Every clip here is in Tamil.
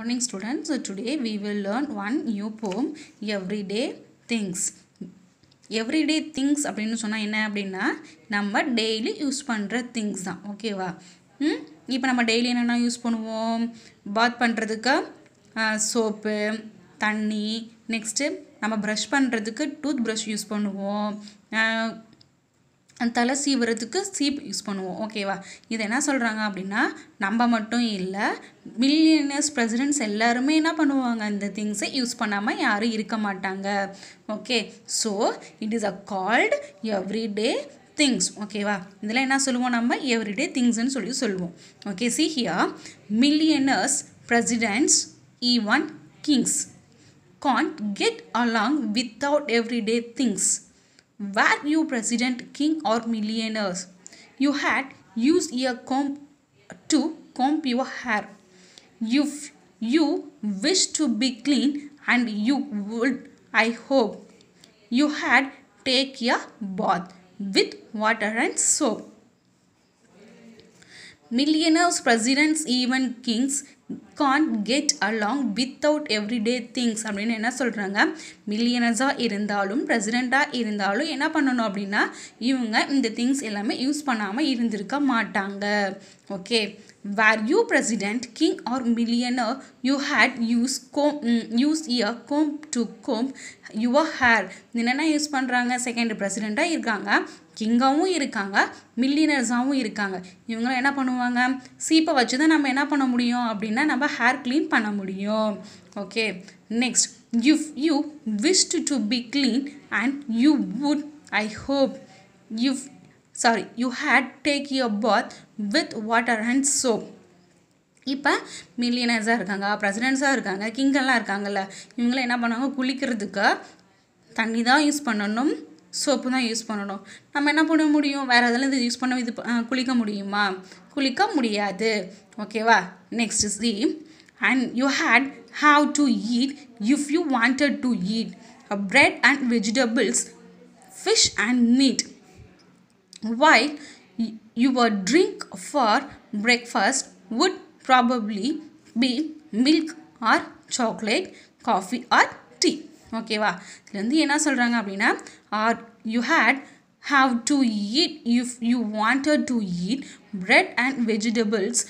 morning students so today we will learn one new poem everyday things everyday things அப்படின்னு சொன்னால் என்ன அப்படின்னா நம்ம டெய்லி யூஸ் பண்ணுற திங்ஸ் தான் ஓகேவா ம் இப்போ நம்ம டெய்லி என்னென்னா யூஸ் பண்ணுவோம் பாத் பண்ணுறதுக்கு சோப்பு தண்ணி நெக்ஸ்ட்டு நம்ம ப்ரஷ் பண்ணுறதுக்கு டூத் ப்ரஷ் யூஸ் பண்ணுவோம் தலை சீவுறதுக்கு சீப் யூஸ் பண்ணுவோம் ஓகேவா இது என்ன சொல்கிறாங்க அப்படின்னா நம்ம மட்டும் இல்லை மில்லியனர்ஸ் ப்ரெசிடென்ட்ஸ் எல்லாருமே என்ன பண்ணுவாங்க இந்த திங்ஸை யூஸ் பண்ணாமல் யாரும் இருக்க மாட்டாங்க okay so it is a called everyday things ஓகேவா இதில் என்ன சொல்லுவோம் நம்ம எவ்ரிடே திங்ஸ்ன்னு சொல்லி சொல்லுவோம் okay see here millionaires presidents even kings can't get along without everyday things Were you president, king or millionaires? You had used a comb to comb your hair. If you wish to be clean and you would, I hope, you had take a bath with water and soap. Millionaires, presidents, even kings can't get along without everyday things அப்படின்னு என்ன சொல்கிறாங்க மில்லியனர்ஸாக இருந்தாலும் ப்ரெசிடெண்ட்டாக இருந்தாலும் என்ன பண்ணணும் அப்படின்னா இவங்க இந்த திங்ஸ் எல்லாமே யூஸ் பண்ணாமல் இருந்திருக்க மாட்டாங்க okay were you president king or millionaire you had use comb use year comb to comb your hair என்னென்ன யூஸ் பண்ணுறாங்க செகண்ட் ப்ரெசிடெண்ட்டாக இருக்காங்க கிங்காகவும் இருக்காங்க மில்லினர்ஸாகவும் இருக்காங்க இவங்களாம் என்ன பண்ணுவாங்க சீப்பை வச்சு தான் நம்ம என்ன பண்ண முடியும் அப்படின்னா நம்ம ஹேர் க்ளீன் பண்ண முடியும் okay next if you wished to be clean and you would I hope you sorry you had take your bath with water and soap இப்போ மில்லியனர்ஸாக இருக்காங்க ப்ரெசிடென்ட்ஸாக இருக்காங்க கிங்கெல்லாம் இருக்காங்கல்ல இவங்களாம் என்ன பண்ணுவாங்க குளிக்கிறதுக்கு தண்ணி தான் யூஸ் பண்ணணும் சோப்பு தான் யூஸ் பண்ணணும் நம்ம என்ன பண்ண முடியும் வேறு அதெல்லாம் இது யூஸ் பண்ண இது குளிக்க முடியுமா குளிக்க முடியாது ஓகேவா next see and you had have to eat if you wanted to eat bread and vegetables fish and meat why your drink for breakfast would probably be milk or chocolate coffee or tea ஓகேவா இதுலேருந்து என்ன சொல்கிறாங்க அப்படின்னா are you had have to eat if you wanted to eat bread and vegetables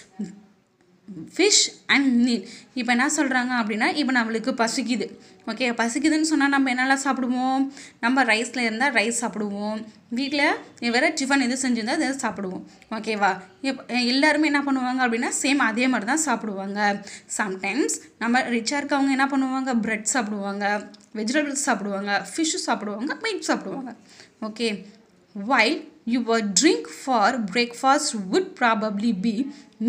fish and மீன் இப்போ என்ன சொல்கிறாங்க அப்படின்னா இப்போ நம்மளுக்கு பசிக்குது ஓகே பசிக்குதுன்னு சொன்னால் நம்ம என்னெல்லாம் சாப்பிடுவோம் நம்ம ரைஸில் இருந்தால் ரைஸ் சாப்பிடுவோம் வீட்டில் வேறு டிஃபன் எது செஞ்சுருந்தால் அதை சாப்பிடுவோம் ஓகேவா எல்லாருமே என்ன பண்ணுவாங்க அப்படின்னா சேம் அதே மாதிரி தான் சாப்பிடுவாங்க சம்டைம்ஸ் நம்ம ரிச்சாக இருக்கவங்க என்ன பண்ணுவாங்க ப்ரெட் சாப்பிடுவாங்க வெஜிடபிள்ஸ் சாப்பிடுவாங்க ஃபிஷ் சாப்பிடுவாங்க மீட் சாப்பிடுவாங்க okay while your drink for breakfast would probably be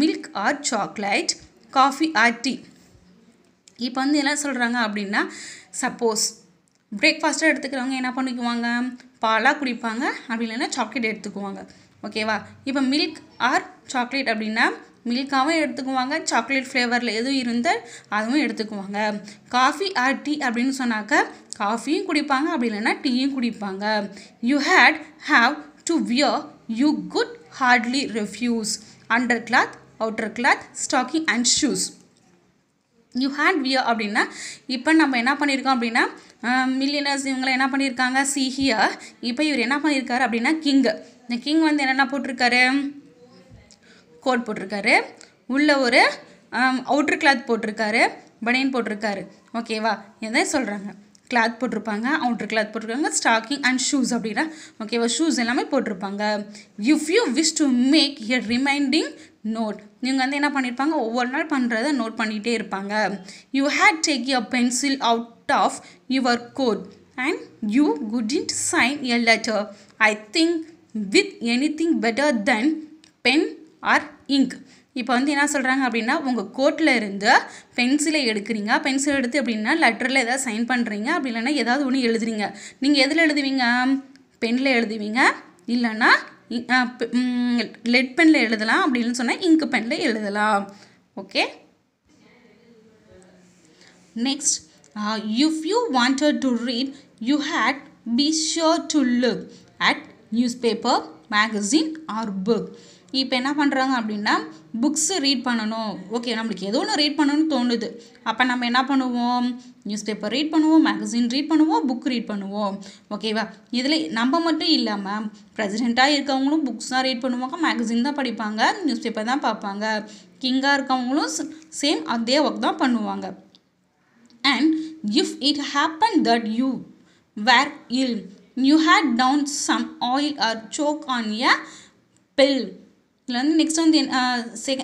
milk or chocolate coffee or tea இப்போ வந்து என்ன சொல்கிறாங்க அப்படின்னா சப்போஸ் பிரேக்ஃபாஸ்ட்டாக எடுத்துக்கிறவங்க என்ன பண்ணிக்குவாங்க பாலாக குடிப்பாங்க அப்படி இல்லைன்னா சாக்லேட் எடுத்துக்குவாங்க ஓகேவா இப்போ மில்க் ஆர் சாக்லேட் அப்படின்னா மில்காவும் எடுத்துக்குவாங்க சாக்லேட் ஃப்ளேவரில் எதுவும் இருந்தால் அதுவும் எடுத்துக்குவாங்க காஃபி ஆர் டீ அப்படின்னு சொன்னாக்க காஃபியும் குடிப்பாங்க அப்படி இல்லைன்னா டீயும் குடிப்பாங்க you had have to wear you good hardly refuse under cloth outer cloth stocking and shoes you had wear அப்படின்னா இப்போ நம்ம என்ன பண்ணியிருக்கோம் அப்படின்னா மில்லியனர்ஸ் இவங்களை என்ன பண்ணியிருக்காங்க சிஹியா இப்போ இவர் என்ன பண்ணியிருக்காரு அப்படின்னா கிங்கு இந்த கிங் வந்து என்னென்ன போட்டிருக்காரு கோட் போட்டிருக்காரு உள்ளே ஒரு அவுட்ரு கிளாத் போட்டிருக்காரு பனியன் போட்டிருக்காரு ஓகேவா என்ன சொல்கிறாங்க கிளாத் போட்டிருப்பாங்க அவுட்ரு கிளாத் போட்டிருக்காங்க ஸ்டாக்கிங் அண்ட் ஷூஸ் அப்படின்னா ஓகேவா ஷூஸ் எல்லாமே போட்டிருப்பாங்க if you wish to make a reminding note நீங்கள் வந்து என்ன பண்ணியிருப்பாங்க ஒவ்வொரு நாள் பண்ணுறத நோட் பண்ணிகிட்டே இருப்பாங்க you had take your pencil out of your coat and you in sign a letter I think with any thing better than pen or ink இப்போ வந்து என்ன சொல்கிறாங்க அப்படின்னா உங்கள் கோட்டில் இருந்து பென்சிலை எடுக்கிறீங்க பென்சில் எடுத்து அப்படின்னா லெட்டரில் ஏதாவது சைன் பண்ணுறீங்க அப்படி இல்லைன்னா ஏதாவது ஒன்று எழுதுறீங்க நீங்கள் எதில் எழுதுவீங்க பெனில் எழுதுவீங்க இல்லைன்னா லெட் பெனில் எழுதலாம் அப்படின்னு சொன்னால் இங்கு பெனில் எழுதலாம் okay next if you wanted to read you had be sure to look at newspaper magazine or book இப்போ என்ன பண்ணுறாங்க அப்படின்னா புக்ஸு ரீட் பண்ணணும் ஓகே நம்மளுக்கு ஏதோ ஒன்று ரீட் பண்ணணும்னு தோணுது அப்போ நம்ம என்ன பண்ணுவோம் நியூஸ் பேப்பர் ரீட் பண்ணுவோம் மேகசின் ரீட் பண்ணுவோம் புக் ரீட் பண்ணுவோம் ஓகேவா இதில் நம்ம மட்டும் இல்லாமல் ப்ரெசிடெண்ட்டாக இருக்கவங்களும் புக்ஸ் தான் ரீட் பண்ணுவாங்க மேகசின் தான் படிப்பாங்க நியூஸ் பேப்பர் தான் பார்ப்பாங்க கிங்காக இருக்கவங்களும் சேம் அதே ஒர்க் தான் பண்ணுவாங்க and if it happen that you were ill you had down some oil or soak on a pill இதில் வந்து நெக்ஸ்ட் வந்து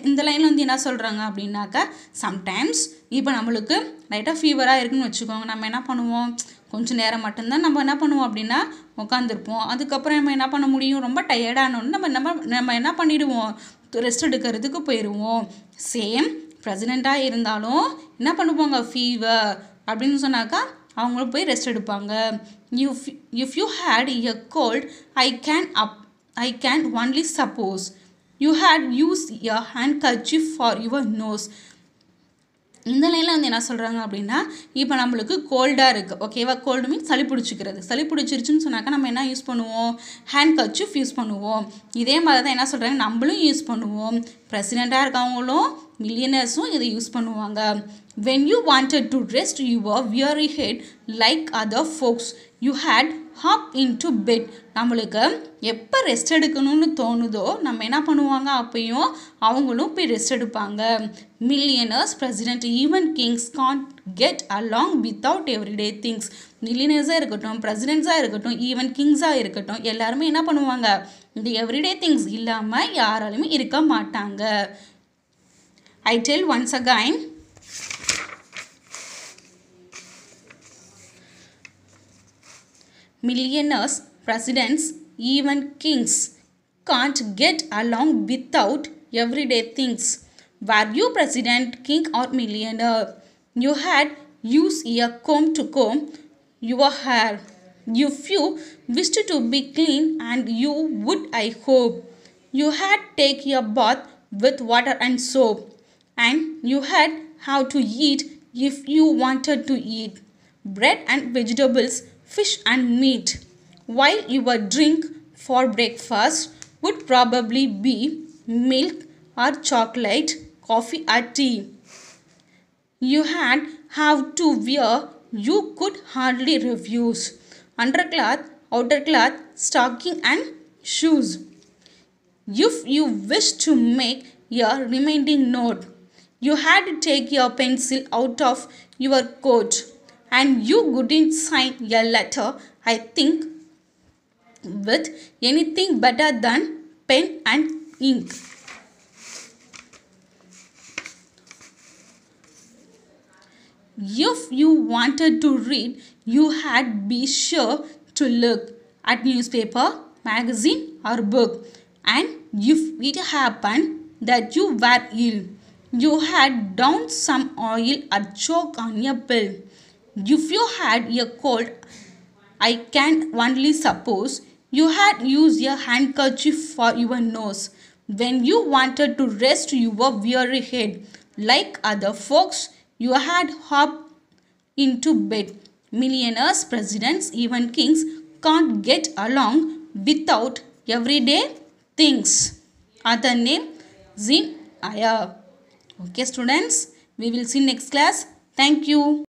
இந்த லைனில் வந்து என்ன சொல்கிறாங்க அப்படின்னாக்கா சம்டைம்ஸ் இப்போ நம்மளுக்கு லைட்டாக ஃபீவராக இருக்குன்னு வச்சுக்கோங்க நம்ம என்ன பண்ணுவோம் கொஞ்சம் நேரம் மட்டும்தான் நம்ம என்ன பண்ணுவோம் அப்படின்னா உட்காந்துருப்போம் அதுக்கப்புறம் நம்ம என்ன பண்ண முடியும் ரொம்ப டயர்டானோன்னு நம்ம நம்ம நம்ம என்ன பண்ணிவிடுவோம் ரெஸ்ட் எடுக்கிறதுக்கு போயிடுவோம் சேம் ப்ரெசிடெண்ட்டாக இருந்தாலும் என்ன பண்ணுவாங்க ஃபீவர் அப்படின்னு சொன்னாக்கா அவங்களும் போய் ரெஸ்ட் எடுப்பாங்க if if you had a cold I can up I can only suppose you had use hand handkerchief for your nose இந்த லைனில் வந்து என்ன சொல்கிறாங்க அப்படின்னா இப்போ நம்மளுக்கு கோல்டாக இருக்குது ஓகேவா கோல்டு மீன் சளி பிடிச்சிக்கிறது சளி பிடிச்சிருச்சுன்னு சொன்னாக்கா நம்ம என்ன யூஸ் பண்ணுவோம் ஹேண்ட் கச்சிஃப் யூஸ் பண்ணுவோம் இதே மாதிரி தான் என்ன சொல்கிறாங்க நம்மளும் யூஸ் பண்ணுவோம் ப்ரெசிடெண்ட்டாக இருக்கவங்களும் மில்லியனர்ஸும் இதை யூஸ் பண்ணுவாங்க When you wanted to rest, you were weary head like other folks. You had hop into bed நம்மளுக்கு எப்போ ரெஸ்ட் எடுக்கணும்னு தோணுதோ நம்ம என்ன பண்ணுவாங்க அப்பையும் அவங்களும் போய் ரெஸ்ட் எடுப்பாங்க millionaires president even kings can't get along without everyday things மில்லியனர்ஸாக இருக்கட்டும் பிரசிடென்ட்ஸாக இருக்கட்டும் ஈவன் கிங்ஸாக இருக்கட்டும் எல்லாருமே என்ன பண்ணுவாங்க இந்த எவ்ரிடே திங்ஸ் இல்லாமல் யாராலுமே இருக்க மாட்டாங்க I tell once again millionaires, presidents, even kings can't get along without everyday things. Were you president, king or millionaire? You had used a comb to comb your hair. If you wished to be clean and you would I hope. You had take your bath with water and soap and you had how to eat if you wanted to eat. Bread and vegetables fish and meat, while your drink for breakfast would probably be milk or chocolate, coffee or tea. You had have to wear you could hardly refuse undercloth, cloth stocking and shoes. If you wish to make your remaining note, you had to take your pencil out of your coat and you couldn't sign a letter, I think, with anything better than pen and ink. If you wanted to read, you had be sure to look at newspaper, magazine or book. And if it happened that you were ill, you had downed some oil or chalk on your pill. If you had a cold, I can only suppose you had used a handkerchief for your nose when you wanted to rest your weary head. Like other folks, you had hopped into bed. Millionaires, presidents, even kings can't get along without everyday things. Other name Zin Ayah. Okay, students, we will see next class. Thank you.